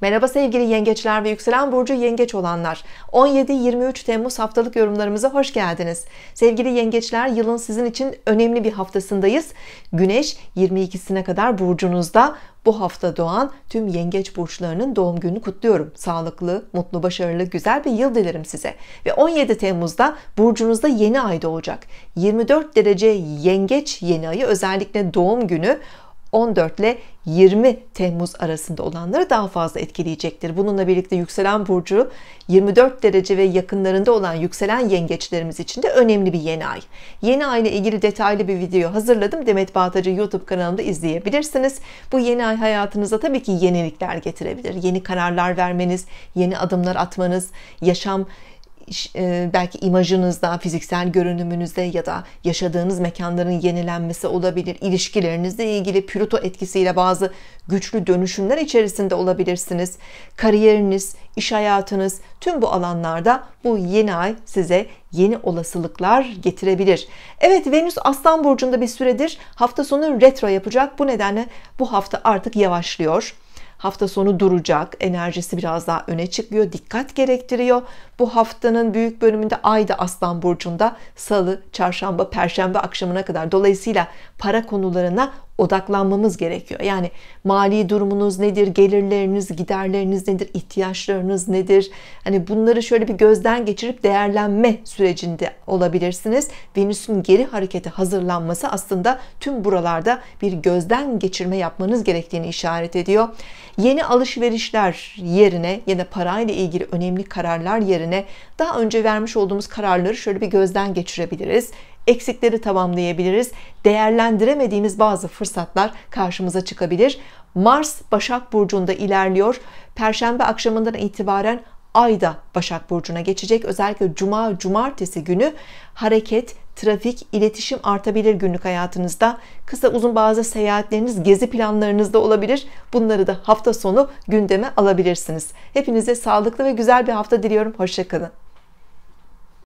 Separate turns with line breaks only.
Merhaba sevgili yengeçler ve yükselen burcu yengeç olanlar. 17-23 Temmuz haftalık yorumlarımıza hoş geldiniz. Sevgili yengeçler yılın sizin için önemli bir haftasındayız. Güneş 22'sine kadar burcunuzda bu hafta doğan tüm yengeç burçlarının doğum gününü kutluyorum. Sağlıklı, mutlu, başarılı, güzel bir yıl dilerim size. Ve 17 Temmuz'da burcunuzda yeni ay doğacak. 24 derece yengeç yeni ayı özellikle doğum günü 14 ile 20 Temmuz arasında olanları daha fazla etkileyecektir. Bununla birlikte yükselen burcu 24 derece ve yakınlarında olan yükselen yengeçlerimiz için de önemli bir yeni ay. Yeni ay ile ilgili detaylı bir video hazırladım. Demet Bağtacı YouTube kanalında izleyebilirsiniz. Bu yeni ay hayatınıza tabii ki yenilikler getirebilir. Yeni kararlar vermeniz, yeni adımlar atmanız, yaşam e, belki imajınızda, fiziksel görünümünüzde ya da yaşadığınız mekanların yenilenmesi olabilir. İlişkilerinizle ilgili Pluto etkisiyle bazı güçlü dönüşümler içerisinde olabilirsiniz. Kariyeriniz, iş hayatınız tüm bu alanlarda bu yeni ay size yeni olasılıklar getirebilir. Evet Venüs Aslan burcunda bir süredir hafta sonu retro yapacak. Bu nedenle bu hafta artık yavaşlıyor Hafta sonu duracak, enerjisi biraz daha öne çıkıyor, dikkat gerektiriyor. Bu haftanın büyük bölümünde Ay da Aslan Burcu'nda salı, çarşamba, perşembe akşamına kadar. Dolayısıyla para konularına odaklanmamız gerekiyor. Yani mali durumunuz nedir, gelirleriniz, giderleriniz nedir, ihtiyaçlarınız nedir? Hani bunları şöyle bir gözden geçirip değerlenme sürecinde olabilirsiniz. Venüs'ün geri harekete hazırlanması aslında tüm buralarda bir gözden geçirme yapmanız gerektiğini işaret ediyor. Yeni alışverişler yerine ya da parayla ilgili önemli kararlar yerine daha önce vermiş olduğumuz kararları şöyle bir gözden geçirebiliriz eksikleri tamamlayabiliriz. Değerlendiremediğimiz bazı fırsatlar karşımıza çıkabilir. Mars Başak burcunda ilerliyor. Perşembe akşamından itibaren Ay da Başak burcuna geçecek. Özellikle cuma cumartesi günü hareket, trafik, iletişim artabilir günlük hayatınızda. Kısa uzun bazı seyahatleriniz, gezi planlarınız da olabilir. Bunları da hafta sonu gündeme alabilirsiniz. Hepinize sağlıklı ve güzel bir hafta diliyorum. Hoşçakalın.